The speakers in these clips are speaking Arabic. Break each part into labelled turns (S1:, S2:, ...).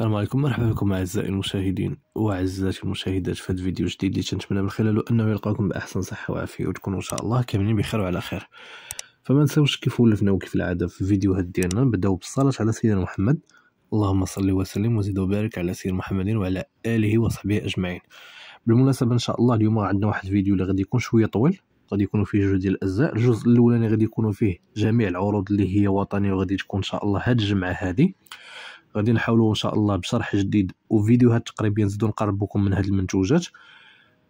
S1: السلام عليكم مرحبا بكم أعزائي المشاهدين وأعزائي المشاهدات في هذا الفيديو الجديد اللي كنتمنى من خلاله أنه يلقاكم بأحسن صحة وعافية وتكونوا إن شاء الله كاملين بخير وعلى خير فما نساوش كيف ولفنا وكيف العادة في الفيديوهات ديالنا نبداو بالصلاة على سيدنا محمد اللهم صل وسلم وزد وبارك على سيدنا محمد وعلى آله وصحبه أجمعين بالمناسبة إن شاء الله اليوم عندنا واحد الفيديو اللي غادي يكون شوية طويل غادي يكونوا فيه جوج ديال الاجزاء الجزء الاولاني غادي يكونوا فيه جميع العروض اللي هي وطنيه وغادي تكون ان شاء الله هاد الجمعه هذه غادي نحاولوا ان شاء الله بشرح جديد وفيديوهات تقريبا نزيدو نقربوكم من هاد المنتوجات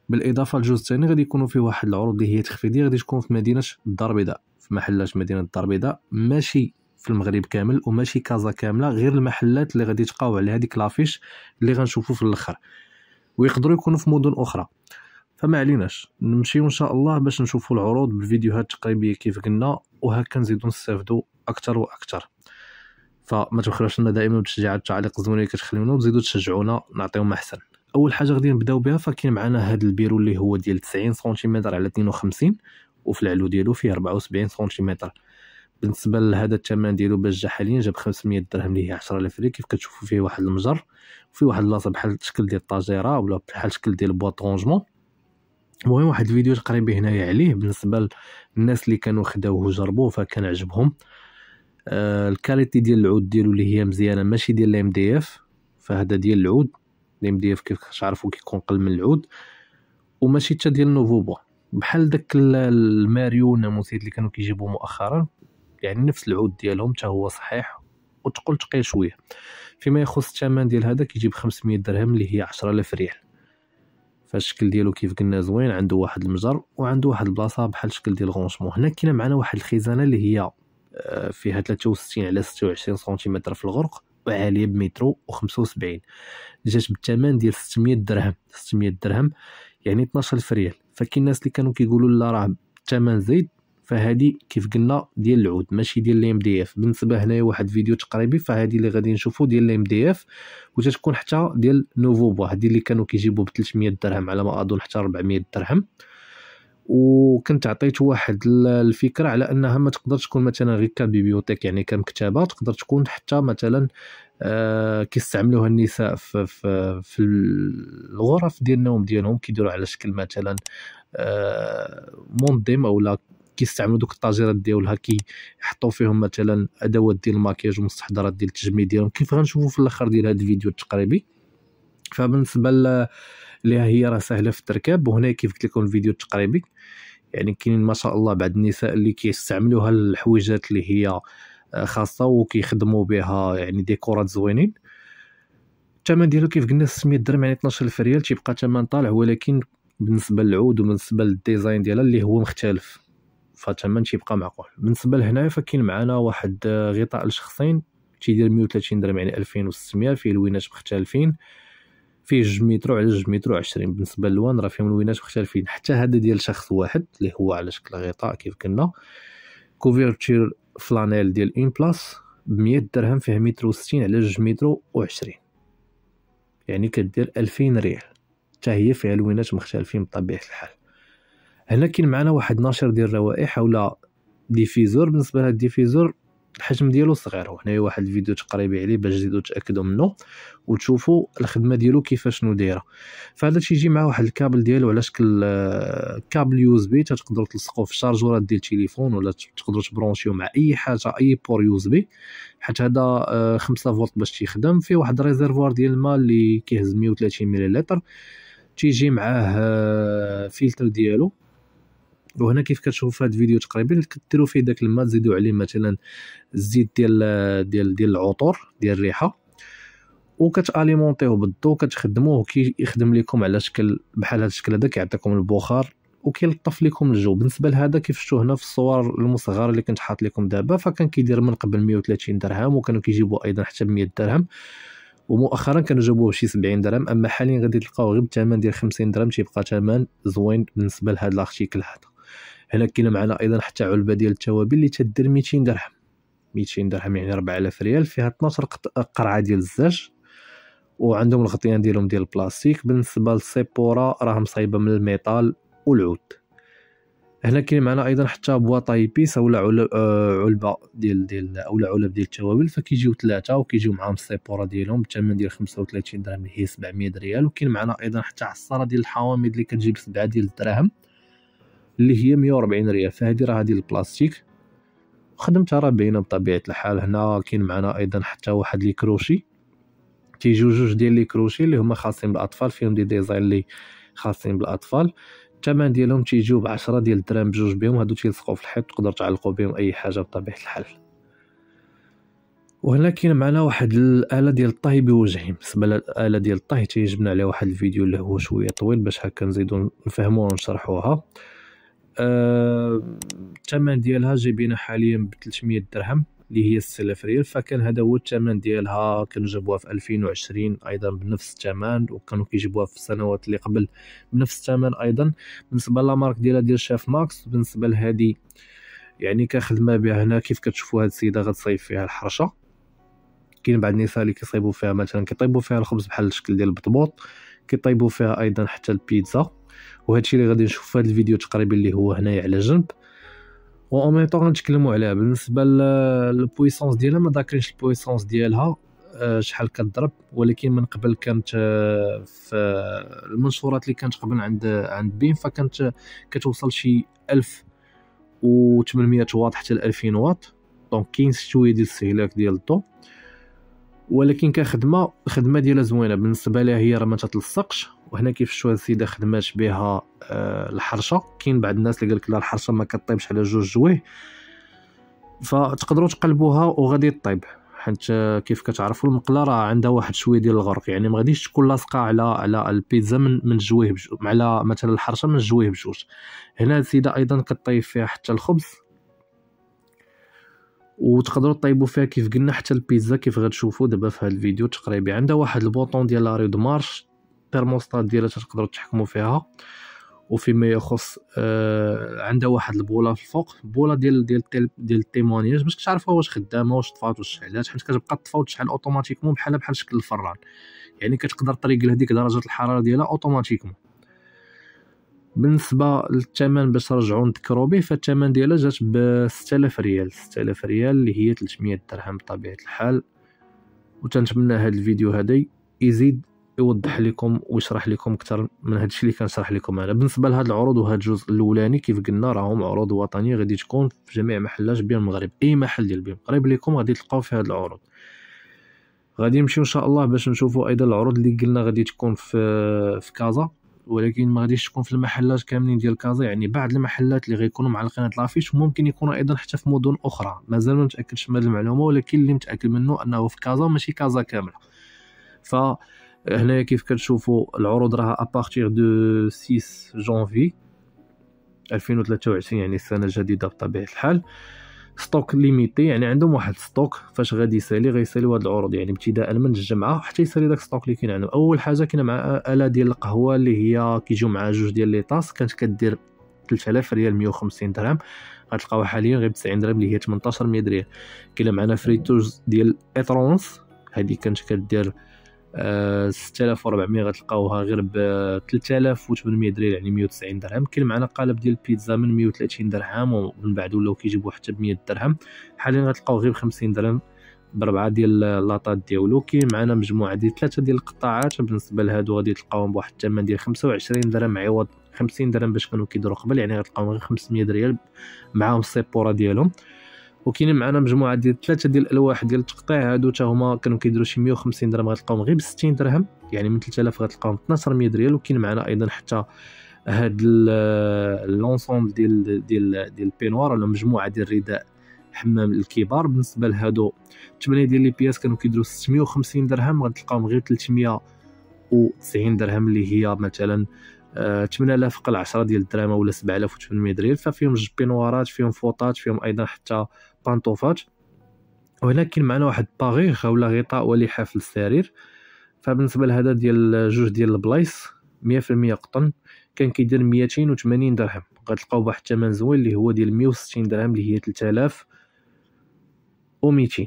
S1: بالاضافه للجزء الثاني غادي يكونوا فيه واحد العروض اللي هي تخفيضيه غادي تكون في مدينه الدار البيضاء في محلات مدينه الدار البيضاء ماشي في المغرب كامل وماشي كازا كامله غير المحلات اللي غادي تقاو على هذيك لافيش اللي غنشوفو في الاخر ويقدروا يكونوا في مدن اخرى فما عليناش نمشيو ان شاء الله باش نشوفوا العروض بالفيديوهات التقريبيه كيف قلنا وهكا نزيدو نستافدو اكثر واكثر فما تبخلوش لنا دائما على التعليق الزوينه اللي كتخليونا وتزيدوا تشجعونا نعطيهم احسن اول حاجه غادي نبداو بها فكاين معنا هذا البيرو اللي هو ديال 90 سنتيمتر على 52 وفي العلو ديالو فيه 74 سنتيمتر بالنسبه لهذا الثمن ديالو باش جا حاليا جاب 500 درهم اللي هي 10000 ريال كيف كتشوفوا فيه واحد المجر وفيه واحد البلاصه بحال الشكل ديال الطاجيره ولا بحال الشكل ديال بواط رونجمون المهم واحد الفيديو تقريبا هنايا عليه بالنسبه للناس اللي كانوا خداوه وجربوه فكان عجبهم آه، الكاليتي ديال العود ديالو اللي هي مزيانه ماشي ديال الام دي اف فهذا ديال العود الام دي اف كيف كتعرفوا كيكون قل من العود وماشي حتى ديال نوفوبا بحال داك الماريو ناموسيت اللي كانوا كيجيبوا مؤخرا يعني نفس العود ديالهم حتى هو صحيح وتقول تقي شويه فيما يخص الثمن ديال هذا كيجيب 500 درهم اللي هي 10000 ريال فالشكل ديالو كيف قلنا زوين عنده واحد المجر وعنده واحد البلاصه بحال الشكل ديال الغونشمون هنا كاينه معنا واحد الخزانه اللي هي آه، فيها 63 على 26 سنتيمتر في الغرق وعاليه بمترو و75 جات بالثمن ديال 600 درهم 600 درهم يعني 12000 ريال فكاين الناس اللي كانوا كيقولوا لا راه الثمن زايد فهادي كيف قلنا ديال العود ماشي ديال الام دي اف بالنسبه هنايا واحد فيديو تقريبي فهادي اللي غادي نشوفو ديال الام دي اف وتتكون حتى ديال نوفو بوا هادي اللي كانوا كيجيبوا ب 300 درهم على ما اظن حتى 400 درهم وكنت عطيت واحد الفكره على انها ما تقدر تكون مثلا غير كبيبيوتيك يعني كمكتبه تقدر تكون حتى مثلا آه، كيستعملوها النساء في, في, في الغرف ديال النوم ديالهم كيديروا على شكل مثلا آه، منظم منظم لا كيستعملوا دوك الطاجيرات ديالها كيحطوا فيهم مثلا ادوات ديال الماكياج ومستحضرات ديال التجميل ديالهم كيف غنشوفوا في الاخر ديال هذا الفيديو التقريبي فبالنسبه اللي هي راه سهله في التركاب وهنا كيف قلت لكم الفيديو التقريبي يعني كاينين ما شاء الله بعض النساء اللي كيستعملوها هالحويجات اللي هي آه، خاصه وكيخدموا بها يعني ديكورات زوينين الثمن ديالو كيف قلنا 600 درهم يعني 12000 ريال تيبقى ثمن طالع ولكن بالنسبه للعود وبالنسبه للديزاين ديالها اللي هو مختلف فالثمن تيبقى معقول بالنسبه لهنايا فكاين معنا واحد آه، غطاء لشخصين تيدير 130 درهم يعني 2600 فيه لوينات مختلفين فيه جوج مترو على جوج مترو عشرين بالنسبه للوان راه فيهم لوينات مختلفين حتى هذا ديال شخص واحد اللي هو على شكل غطاء كيف قلنا كوفيرتير فلانيل ديال اون بلاس بمية درهم فيه مترو وستين على جوج مترو وعشرين يعني كدير ألفين ريال حتى هي فيها لوينات مختلفين بطبيعه الحال هنا كاين معنا واحد ناشر ديال الروائح حول ديفيزور بالنسبه لهاد الديفيزور الحجم ديالو صغير هنا واحد الفيديو تقريبي عليه باش تزيدو تاكدوا منه وتشوفوا الخدمه ديالو كيفاش شنو دايره فهذا الشيء يجي مع واحد الكابل ديالو على شكل آه، كابل يو اس بي تقدروا تلصقوه في الشارجورات ديال التليفون ولا تقدروا تبرونشيو مع اي حاجه اي بور يو اس بي حيت هذا 5 آه، فولت باش تيخدم فيه واحد ريزرفوار ديال الماء اللي كيهز 130 ملي تيجي معاه آه، فلتر ديالو وهنا كيف في هذا الفيديو تقريبا كديروا فيه داك الماء تزيدوا عليه مثلا الزيت ديال ديال ديال العطور ديال الريحه وكتاليمونطيوه بالضو كتخدموه كيخدم لكم على شكل بحال هذا الشكل هذا كيعطيكم البخار وكيلطف لكم الجو بالنسبه لهذا كيف شفتوا هنا في الصور المصغره اللي كنت حاط لكم دابا فكان كيدير من قبل 130 درهم وكانوا كيجيبوا ايضا حتى 100 درهم ومؤخرا كانوا جابوه بشي 70 درهم اما حاليا غادي تلقاوه غير بثمن ديال 50 درهم تيبقى ثمن زوين بالنسبه لهذا الارتيكل هذا هنا كاين معنا ايضا حتى علبه ديال التوابل اللي تدير 200 درهم 200 درهم يعني 4000 ريال فيها 12 قرعه ديال الزاج وعندهم الغطيان ديالهم ديال البلاستيك بالنسبه للسيبورا راه مصايبه من الميطال والعود هنا كاين معنا ايضا حتى بواطايبيس اولا آه، علبه ديال ديال اولا علب ديال التوابل فكيجيو ثلاثه وكيجيو معاهم السيبورا ديالهم بالثمن ديال 35 درهم اللي هي 700 ريال وكاين معنا ايضا حتى عصاره ديال الحوامض اللي كتجيب 7 ديال الدراهم اللي هي 140 ريال فهذه راه هذه البلاستيك خدمتها راه باينه بطبيعه الحال هنا كاين معنا ايضا حتى واحد لي كروشي تيجيو جوج ديال لي كروشي اللي هما خاصين بالاطفال فيهم دي ديزاين اللي خاصين بالاطفال الثمن ديالهم تيجيو ب 10 ديال الدرهم بجوج بهم هادو تيلصقوا في الحيط تقدر تعلقوا بهم اي حاجه بطبيعه الحال وهنا كاين معنا واحد الاله ديال الطهي بوجهين بالنسبه للاله ديال الطهي تيجبنا عليها واحد الفيديو اللي هو شويه طويل باش هكا نزيدو نفهموها ونشرحوها آه، الثمن آه، ديالها جايبينها حاليا ب 300 درهم اللي هي 6000 ريال فكان هذا هو الثمن ديالها كانوا جابوها في 2020 ايضا بنفس الثمن وكانوا كيجيبوها في السنوات اللي قبل بنفس الثمن ايضا بالنسبه لامارك ديالها ديال شاف ماكس بالنسبه لهذه يعني كخدمه بها هنا كيف كتشوفوا هاد السيده غتصيب فيها الحرشه كاين بعض النساء اللي كيصيبوا فيها مثلا كيطيبوا فيها الخبز بحال الشكل ديال البطبوط كيطيبوا فيها ايضا حتى البيتزا وهذا الشيء اللي غادي نشوف في هذا الفيديو تقريبا اللي هو هنايا على جنب و اون ميم طون غنتكلموا عليها بالنسبه للبويسونس ديالها ما ذاكرينش البويسونس ديالها آه، شحال كضرب ولكن من قبل كانت آه، في آه، المنشورات اللي كانت قبل عند عند بيم فكانت كتوصل شي 1800 واط حتى 2000 واط دونك كاين شويه ديال الاستهلاك ديال الضوء ولكن كخدمه الخدمه ديالها زوينه بالنسبه لها هي راه ما تتلصقش وهنا كيف شو السيده خدمات بها آه، الحرشه كاين بعض الناس اللي قالك لا الحرشه ما كطيبش على جوج جويه فتقدروا تقلبوها وغادي طيب حيت آه، كيف كتعرفوا المقله راه عندها واحد شويه ديال الغرق يعني ما غاديش تكون لاصقه على على البيتزا من من جويه على مثلا الحرشه من جويه بجوج هنا السيده ايضا كطيب فيها حتى الخبز وتقدروا تطيبوا فيها كيف قلنا حتى البيتزا كيف غتشوفوا دابا في هذا الفيديو تقريبي عندها واحد البوطون ديال لاريد مارش الترموستات ديالها تقدروا تحكموا فيها وفيما يخص آه عندها واحد البوله في الفوق بوله ديال ديال ديال التيمونياج باش تعرفوا واش خدامه واش طفات واش شعلات حيت كتبقى تطفى وتشعل اوتوماتيكمون بحال بحال شكل الفران يعني كتقدر طريق هذيك درجه الحراره ديالها اوتوماتيكمون بالنسبه للثمن باش نرجعوا نذكروا به فالثمن ديالها جات ب 6000 ريال 6000 ريال اللي هي 300 درهم بطبيعه الحال وتنتمنى هذا الفيديو هذا يزيد يوضح لكم ويشرح لكم اكثر من هذا الشيء اللي كنشرح لكم انا بالنسبه لهذا العروض وهذا الجزء الاولاني كيف قلنا راهم عروض وطنيه غادي تكون في جميع محلات بين المغرب اي محل ديال بين المغرب ليكم غادي تلقاو في هذه العروض غادي نمشيو ان شاء الله باش نشوفوا ايضا العروض اللي قلنا غادي تكون في في كازا ولكن ما غاديش تكون في المحلات كاملين ديال كازا يعني بعض المحلات اللي غيكونوا معلقين لافيش ممكن يكونوا ايضا حتى في مدن اخرى مازال ما متاكدش من هذه المعلومه ولكن اللي متاكد منه انه في كازا ماشي كازا كامله ف هنايا كيف كتشوفوا العروض راها ابارتيغ دو 6 جانفي 2023 يعني السنه الجديده بطبيعه الحال ستوك ليميتي يعني عندهم واحد ستوك فاش غادي يسالي غيسالي هاد العروض يعني ابتداء من الجمعه حتى يسالي داك ستوك اللي كاين عندهم اول حاجه كاينه مع اله ديال القهوه اللي هي كيجيو مع جوج ديال لي طاس كانت كدير 3000 ريال 150 درهم غتلقاوها حاليا غير ب 90 درهم اللي هي 18 100 ريال كاين معنا فريتوز ديال اترونس هذه كانت كدير 6400 آه، غتلقاوها غير ب 3800 درهم يعني 190 درهم كاين معنا قالب ديال البيتزا من 130 درهم ومن بعد ولاو كيجيبو حتى ب 100 درهم حاليا غتلقاو غير ب 50 درهم بربعه ديال اللاطات ديالو كاين معنا مجموعه ديال ثلاثه ديال القطاعات بالنسبه لهادو غادي تلقاوهم بواحد الثمن ديال 25 درهم عوض 50 درهم باش كانوا كيديروا قبل يعني غتلقاوهم غير 500 ريال معاهم السيبوره ديالهم وكاينين معنا مجموعه ديال ثلاثه ديال الالواح ديال التقطيع هادو حتى هما كانوا كيديروا شي 150 درهم غتلقاهم غير ب 60 درهم يعني من 3000 غتلقاهم 1200 ريال وكاين معنا ايضا حتى هاد لونسومبل ديال ديال ديال البينوار ولا مجموعه ديال الرداء حمام الكبار بالنسبه لهادو 8 ديال لي بياس كانوا كيديروا 650 درهم غتلقاهم غير 390 درهم اللي هي مثلا 8000 قل 10 ديال الدراهم ولا 7800 ريال ففيهم جوج بينوارات فيهم فوطات فيهم ايضا حتى بانطوفات وهنا كاين معنا واحد باغيخ ولا غطاء ولحاف للسرير فبالنسبه لهذا ديال جوج ديال البلايص 100% قطن كان كيدير 280 درهم غتلقاو بواحد الثمن زوين اللي هو ديال 160 درهم اللي هي 3000 و 200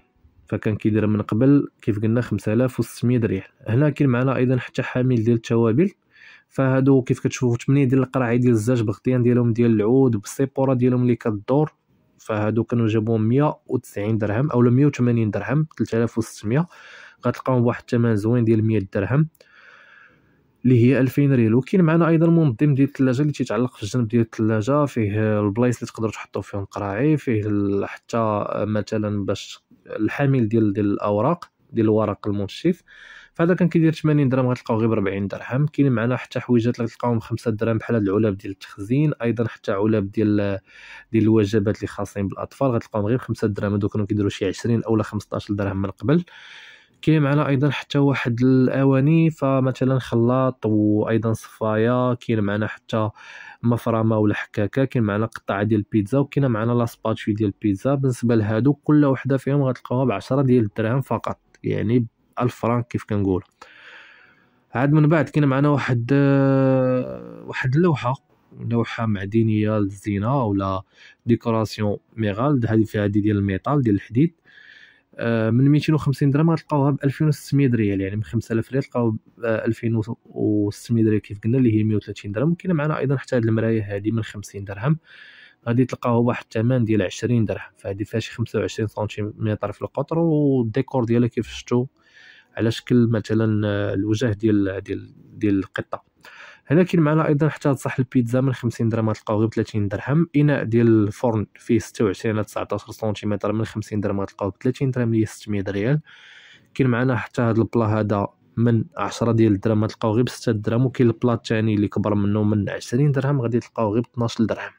S1: فكان كيدير من قبل كيف قلنا 5600 ريال هنا كاين معنا ايضا حتى حامل ديال التوابل فهادو كيف كتشوفوا 8 ديال القراعي ديال الزاج بغطيان ديالهم ديال العود بالسيبورا ديالهم اللي كدور فهادو كانوا جابوهم 190 درهم اولا 180 درهم 3600 غتلقاهم بواحد الثمن زوين ديال 100 درهم اللي هي 2000 ريال وكاين معنا ايضا منظم ديال الثلاجه اللي تيتعلق في الجنب ديال الثلاجه فيه البلايص اللي تقدروا تحطوا فيهم قراعي فيه حتى مثلا باش الحامل ديال ديال الاوراق ديال الورق المنشف فهذا كان كيدير 80 درهم غتلقاو غير ب 40 درهم كاين معنا حتى حويجات اللي تلقاهم 5 درهم بحال هاد العلب ديال التخزين ايضا حتى علب ديال ديال الوجبات اللي خاصين بالاطفال غتلقاهم غير 5 درهم هادو كانوا كيديروا شي 20 اولا 15 درهم من قبل كاين معنا ايضا حتى واحد الاواني فمثلا خلاط وايضا صفايا كاين معنا حتى مفرمه ولا حكاكه كاين معنا قطعه ديال البيتزا وكاين معنا لاسباتشي ديال البيتزا بالنسبه لهادو كل وحده فيهم غتلقاوها ب 10 ديال الدراهم فقط يعني ألف فرانك كيف كنقول عاد من بعد كاين معنا واحد آه، واحد اللوحه لوحه معدنيه للزينة ولا ديكوراسيون ميغالد هذه فيها هذه ديال الميتال ديال الحديد آه، من 250 درهم غتلقاوها ب 2600 ريال يعني من 5000 ريال تلقاو ب 2600 آه، ريال كيف قلنا اللي هي 130 درهم كاين معنا ايضا حتى هذه المرايه هذه من 50 درهم غادي تلقاوها بواحد الثمن ديال 20 درهم فهذه فيها شي 25 سنتيمتر في القطر والديكور ديالها كيف شفتوا على شكل مثلا آه، الوجه ديال ديال ديال القطه هنا كاين معنا ايضا حتى صح البيتزا من 50 درهم غتلقاو غير ب 30 درهم اناء ديال الفرن فيه 26 على 19 سنتيمتر من 50 درهم غتلقاو ب 30 درهم اللي 600 ريال كاين معنا حتى هذا البلا هذا من 10 ديال الدرهم غتلقاو غير ب 6 درهم وكاين البلا الثاني اللي كبر منه من 20 درهم غادي تلقاو غير ب 12 درهم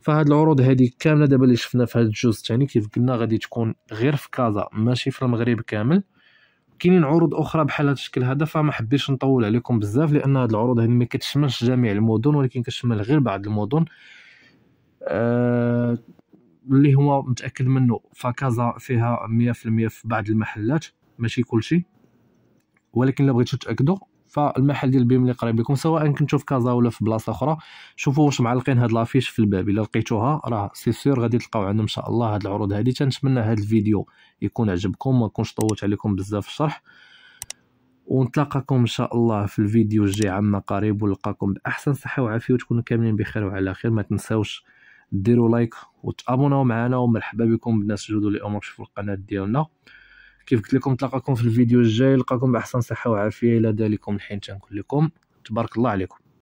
S1: فهاد العروض هادي كامله دابا اللي شفنا في هاد الجوز الثاني كيف قلنا غادي تكون غير في كازا ماشي في المغرب كامل كاينين عروض اخرى بحال هذا الشكل هذا فما حبيتش نطول عليكم بزاف لان هاد العروض هذه ما كتشملش جميع المدن ولكن كتشمل غير بعض المدن آه اللي هو متاكد منه فكازا فيها 100% في بعض المحلات ماشي كلشي ولكن الا بغيتو تاكدوا فالمحل ديال البيم اللي قريب لكم سواء كنتو في كازا ولا في بلاصه اخرى شوفوا واش معلقين هاد لافيش في الباب الا لقيتوها راه سي سور غادي تلقاو عندهم ان شاء الله هاد العروض هادي تنتمنى هاد الفيديو يكون عجبكم ما نكونش طولت عليكم بزاف الشرح ونتلاقاكم ان شاء الله في الفيديو الجاي عما قريب ونلقاكم باحسن صحه وعافيه وتكونوا كاملين بخير وعلى خير ما تنساوش ديروا لايك وتابوناو معنا ومرحبا بكم بالناس جدد اللي امور في القناه ديالنا كيف قلت لكم نتلاقاكم في الفيديو الجاي نلقاكم باحسن صحه وعافيه الى ذلك الحين تنقول لكم تبارك الله عليكم